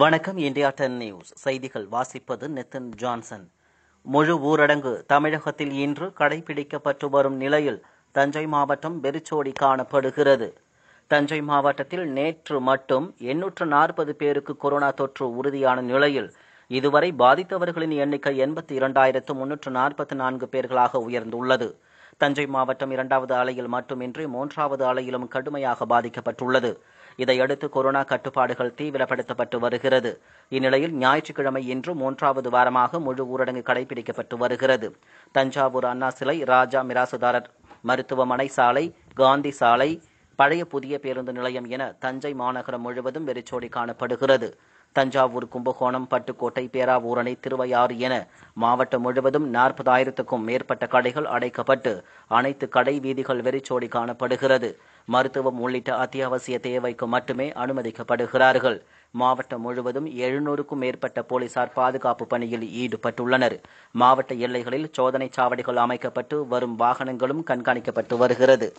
வணக்கம் India ten news செய்திகள் வாசிப்பது நிதின் ஜான்சன் முழு ஊரடங்கு தமிழகத்தில் இன்று கடைபிடிக்கப்பட்டு வரும் நிலையில் தஞ்சை மாவட்டம் வெறிச்சோடி காணப்படுகிறது தஞ்சை மாவட்டத்தில் நேற்று மட்டும் எண்ணூற்று நாற்பது பேருக்கு கொரோனா தொற்று உறுதியான நிலையில் இதுவரை பாதித்தவர்களின் எண்ணிக்கை எண்பத்தி இரண்டாயிரத்து முன்னூற்று நாற்பத்தி நான்கு பேர்களாக உயர்ந்துள்ளது தஞ்சை மாவட்டம் இரண்டாவது ஆலையில் மட்டுமின்றி மூன்றாவது ஆலையிலும் கடுமையாக பாதிக்கப்பட்டுள்ளது இதையடுத்து கொரோனா கட்டுப்பாடுகள் தீவிரப்படுத்தப்பட்டு வருகிறது இந்நிலையில் ஞாயிற்றுக்கிழமை இன்று மூன்றாவது வாரமாக முழு ஊரடங்கு கடைபிடிக்கப்பட்டு வருகிறது தஞ்சாவூர் அண்ணா சிலை ராஜா மிராசுதாரர் மருத்துவமனை சாலை காந்தி சாலை பழைய புதிய பேருந்து நிலையம் என தஞ்சை மாநகரம் முழுவதும் வெறிச்சோடி காணப்படுகிறது தஞ்சாவூர் கும்பகோணம் பட்டுக்கோட்டை பேராவூரணி திருவையாறு என மாவட்டம் முழுவதும் நாற்பதாயிரத்துக்கும் மேற்பட்ட கடைகள் அடைக்கப்பட்டு அனைத்து கடை வீதிகள் வெறிச்சோடி காணப்படுகிறது மருத்துவம் உள்ளிட்ட அத்தியாவசிய தேவைக்கு மட்டுமே அனுமதிக்கப்படுகிறார்கள் மாவட்டம் முழுவதும் எழுநூறுக்கும் மேற்பட்ட போலீசார் பாதுகாப்பு பணியில் ஈடுபட்டுள்ளனர் மாவட்ட எல்லைகளில் சோதனை சாவடிகள் அமைக்கப்பட்டு வரும் வாகனங்களும் கண்காணிக்கப்பட்டு வருகிறது